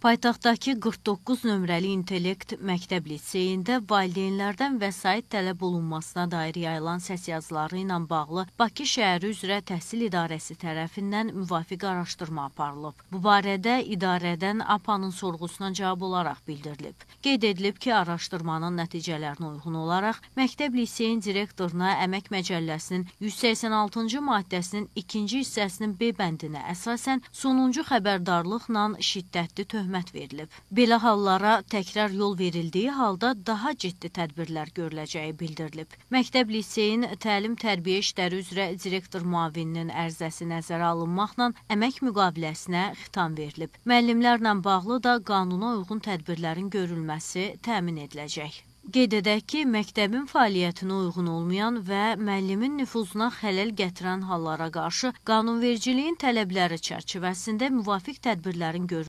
Paytaxtdakı 49 nömrəli intellekt məktəb liseyində valideynlərdən vəsait tələb olunmasına dair yayılan səs yazıları ilə bağlı Bakı şəhəri üzrə Təhsil İdarəsi tərəfindən müvafiq araşdırma aparılıb. Bu barədə idarədən APA-nın sorğusuna cavab olaraq bildirilib. Qeyd edilib ki, araşdırmanın nəticələrinə uyğun olaraq məktəb liseyin direktoruna Əmək Məcəlləsinin 186-cı maddəsinin 2-ci hissəsinin B bəndinə əsasən sonuncu xəbərdarlıqla şiddətli töhmət zəhmət verilib. Belə hallara təkrar yol verildiyi halda daha ciddi tədbirlər görüləcəyi bildirilib. Məktəb liseyin təlim-tərbiyə işləri üzrə direktor müavininin ərizəsi nəzərə alınmaqla əmək müqaviləsinə xitam verilib. Müəllimlərlə bağlı da qanuna uyğun tədbirlərin görülməsi təmin ediləcək. Qeyd edək ki, məktəbin fəaliyyətinə uyğun olmayan və müəllimin nüfuzuna xələl gətirən hallara qarşı qanunvericiliyin tələbləri çərçivəsində müvafiq tədbirlərin görülməsi